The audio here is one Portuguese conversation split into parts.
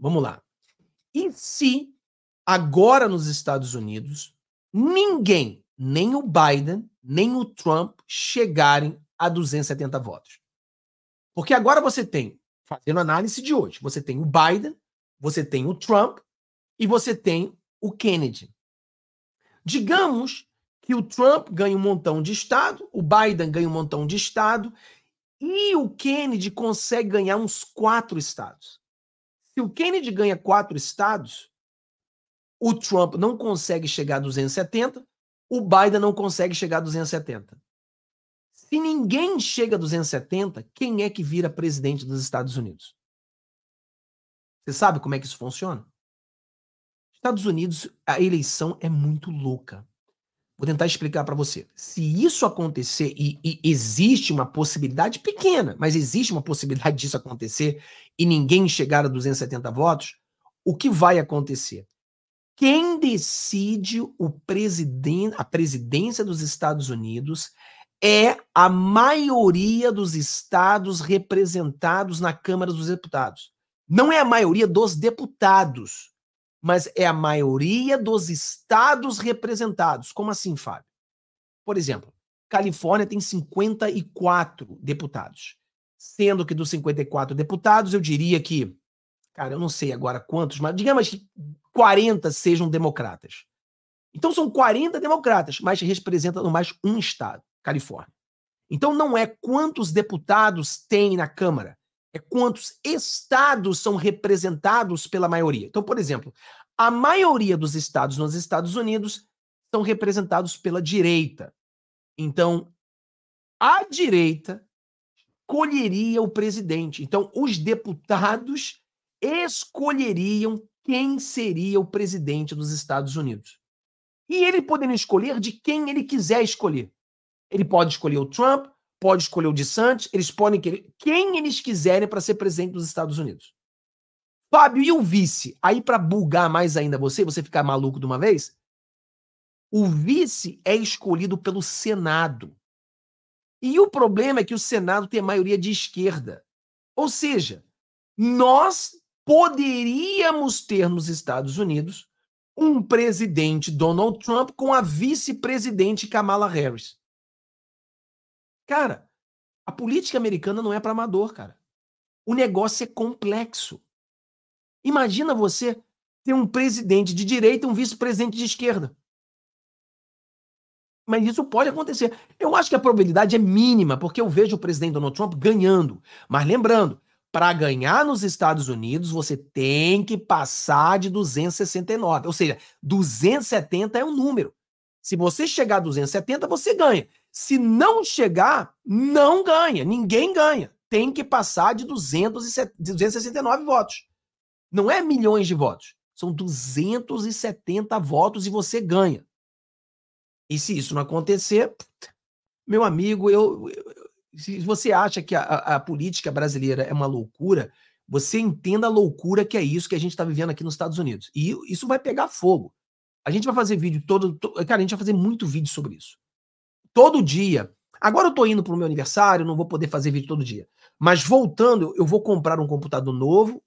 Vamos lá. E se agora nos Estados Unidos ninguém, nem o Biden, nem o Trump chegarem a 270 votos? Porque agora você tem, fazendo análise de hoje, você tem o Biden, você tem o Trump e você tem o Kennedy. Digamos que o Trump ganha um montão de estado, o Biden ganha um montão de estado e o Kennedy consegue ganhar uns quatro estados. Se o Kennedy ganha quatro estados, o Trump não consegue chegar a 270, o Biden não consegue chegar a 270. Se ninguém chega a 270, quem é que vira presidente dos Estados Unidos? Você sabe como é que isso funciona? Estados Unidos, a eleição é muito louca. Vou tentar explicar para você. Se isso acontecer, e, e, existe uma possibilidade pequena, mas existe uma possibilidade disso acontecer e ninguém chegar a 270 votos, o que vai acontecer? Quem decide o a presidência dos Estados Unidos é a maioria dos estados representados na Câmara dos Deputados. Não é a maioria dos deputados mas é a maioria dos estados representados. Como assim, Fábio? Por exemplo, Califórnia tem 54 deputados. Sendo que dos 54 deputados, eu diria que, cara, eu não sei agora quantos, mas digamos que 40 sejam democratas. Então são 40 democratas, mas representam mais um estado, Califórnia. Então não é quantos deputados tem na Câmara, é quantos estados são representados pela maioria. Então, por exemplo, a maioria dos estados nos Estados Unidos são representados pela direita. Então, a direita escolheria o presidente. Então, os deputados escolheriam quem seria o presidente dos Estados Unidos. E ele poderia escolher de quem ele quiser escolher. Ele pode escolher o Trump, pode escolher o de Santos, eles podem querer quem eles quiserem para ser presidente dos Estados Unidos. Fábio, e o vice? Aí, para bulgar mais ainda você, você ficar maluco de uma vez, o vice é escolhido pelo Senado. E o problema é que o Senado tem a maioria de esquerda. Ou seja, nós poderíamos ter nos Estados Unidos um presidente Donald Trump com a vice-presidente Kamala Harris. Cara, a política americana não é para amador, cara. O negócio é complexo. Imagina você ter um presidente de direita e um vice-presidente de esquerda. Mas isso pode acontecer. Eu acho que a probabilidade é mínima, porque eu vejo o presidente Donald Trump ganhando. Mas lembrando, para ganhar nos Estados Unidos, você tem que passar de 269. Ou seja, 270 é um número. Se você chegar a 270, você ganha. Se não chegar, não ganha. Ninguém ganha. Tem que passar de 269 votos. Não é milhões de votos. São 270 votos e você ganha. E se isso não acontecer, meu amigo, eu, eu se você acha que a, a, política brasileira é uma loucura, você entenda a loucura que é isso que a gente está vivendo aqui nos Estados Unidos. E isso vai pegar fogo. A gente vai fazer vídeo todo. To, cara, a gente vai fazer muito vídeo sobre isso todo dia. Agora eu tô indo pro meu aniversário, não vou poder fazer vídeo todo dia. Mas voltando, eu vou comprar um computador novo.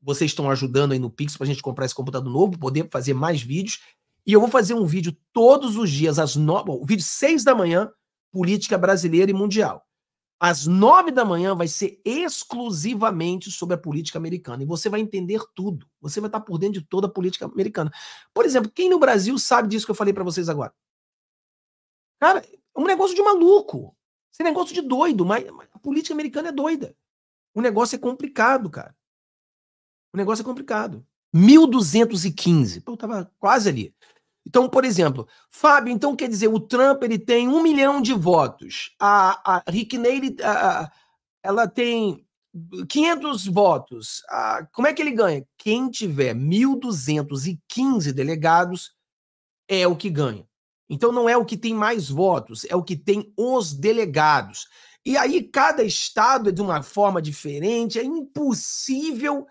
Vocês estão ajudando aí no Pix pra gente comprar esse computador novo, poder fazer mais vídeos. E eu vou fazer um vídeo todos os dias, às nove. O vídeo seis da manhã, política brasileira e mundial. Às nove da manhã vai ser exclusivamente sobre a política americana. E você vai entender tudo. Você vai estar tá por dentro de toda a política americana. Por exemplo, quem no Brasil sabe disso que eu falei para vocês agora? Cara, é um negócio de maluco. Esse negócio de doido. Mas a política americana é doida. O negócio é complicado, cara. O negócio é complicado. 1215. Pô, eu tava quase ali. Então, por exemplo, Fábio, então quer dizer, o Trump ele tem um milhão de votos. A, a Rick Ney, ela tem 500 votos. A, como é que ele ganha? Quem tiver 1.215 delegados é o que ganha. Então não é o que tem mais votos, é o que tem os delegados. E aí cada estado é de uma forma diferente, é impossível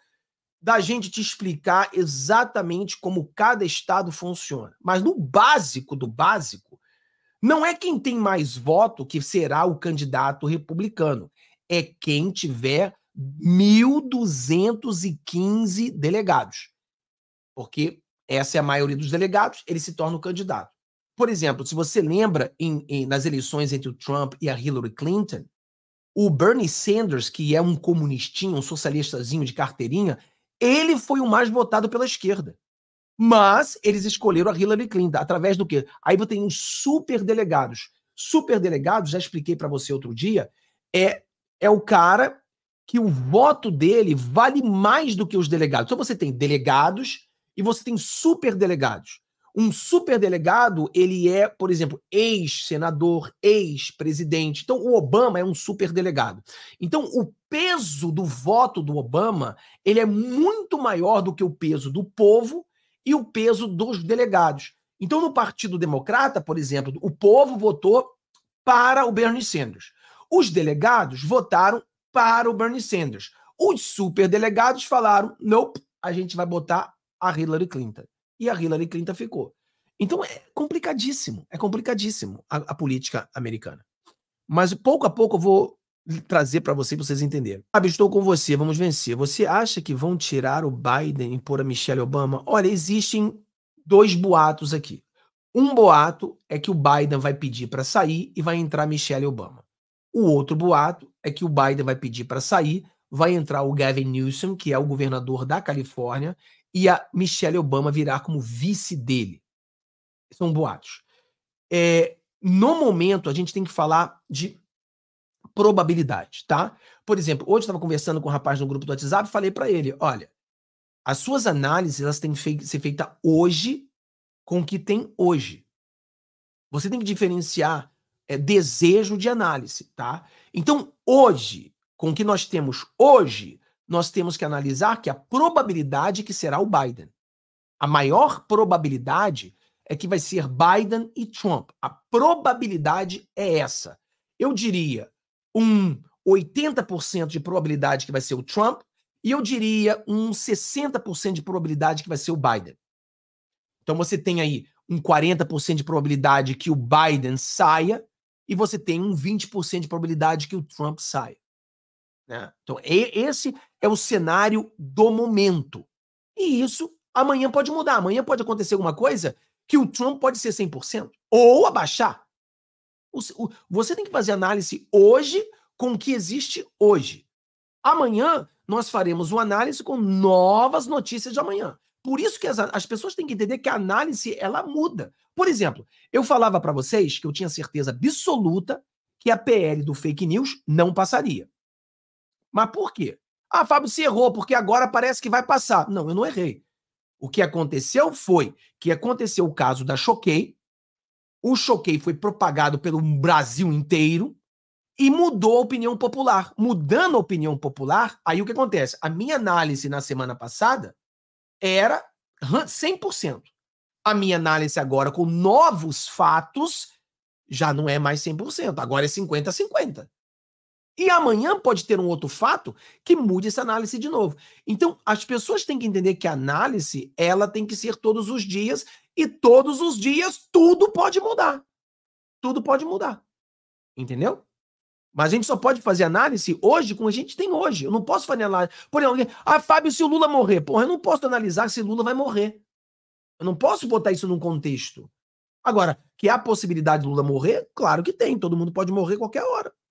da gente te explicar exatamente como cada estado funciona. Mas no básico do básico, não é quem tem mais voto que será o candidato republicano, é quem tiver 1.215 delegados. Porque essa é a maioria dos delegados, ele se torna o candidato. Por exemplo, se você lembra em, em, nas eleições entre o Trump e a Hillary Clinton, o Bernie Sanders, que é um comunistinho, um socialistazinho de carteirinha, ele foi o mais votado pela esquerda. Mas eles escolheram a Hillary Clinton. Através do quê? Aí você tem os superdelegados. Superdelegados, já expliquei para você outro dia, é, é o cara que o voto dele vale mais do que os delegados. Então você tem delegados e você tem superdelegados. Um superdelegado, ele é, por exemplo, ex-senador, ex-presidente. Então, o Obama é um superdelegado. Então, o peso do voto do Obama, ele é muito maior do que o peso do povo e o peso dos delegados. Então, no Partido Democrata, por exemplo, o povo votou para o Bernie Sanders. Os delegados votaram para o Bernie Sanders. Os superdelegados falaram: nope, a gente vai botar a Hillary Clinton e a Hillary Clinton ficou. Então é complicadíssimo, é complicadíssimo a, a política americana. Mas pouco a pouco eu vou trazer para vocês, pra vocês entenderem. Sabe, estou com você, vamos vencer. Você acha que vão tirar o Biden e pôr a Michelle Obama? Olha, existem dois boatos aqui. Um boato é que o Biden vai pedir para sair e vai entrar Michelle Obama. O outro boato é que o Biden vai pedir para sair, vai entrar o Gavin Newsom, que é o governador da Califórnia, e a Michelle Obama virar como vice dele. São boatos. É, no momento, a gente tem que falar de probabilidade, tá? Por exemplo, hoje eu estava conversando com um rapaz no grupo do WhatsApp e falei para ele: olha, as suas análises elas têm que ser feitas hoje com o que tem hoje. Você tem que diferenciar é, desejo de análise, tá? Então, hoje, com o que nós temos hoje, nós temos que analisar que a probabilidade que será o Biden. A maior probabilidade é que vai ser Biden e Trump. A probabilidade é essa. Eu diria um 80% de probabilidade que vai ser o Trump e eu diria um 60% de probabilidade que vai ser o Biden. Então você tem aí um 40% de probabilidade que o Biden saia e você tem um 20% de probabilidade que o Trump saia. Né? Então, esse é o cenário do momento. E isso amanhã pode mudar. Amanhã pode acontecer alguma coisa que o Trump pode ser 100% ou abaixar. Você tem que fazer análise hoje com o que existe hoje. Amanhã nós faremos uma análise com novas notícias de amanhã. Por isso que as, as pessoas têm que entender que a análise ela muda. Por exemplo, eu falava para vocês que eu tinha certeza absoluta que a PL do fake news não passaria. Mas por quê? Ah, Fábio, você errou, porque agora parece que vai passar. Não, eu não errei. O que aconteceu foi que aconteceu o caso da Choquei. O Choquei foi propagado pelo Brasil inteiro e mudou a opinião popular. Mudando a opinião popular, aí o que acontece? A minha análise na semana passada era 100%. A minha análise agora com novos fatos já não é mais 100%, agora é 50 50. E amanhã pode ter um outro fato que mude essa análise de novo. Então, as pessoas têm que entender que a análise, ela tem que ser todos os dias e todos os dias tudo pode mudar. Tudo pode mudar. Entendeu? Mas a gente só pode fazer análise hoje com a gente tem hoje. Eu não posso fazer análise. Por exemplo, ah, Fábio, se o Lula morrer, porra, eu não posso analisar se Lula vai morrer. Eu não posso botar isso num contexto. Agora, que há possibilidade de Lula morrer, claro que tem. Todo mundo pode morrer qualquer hora.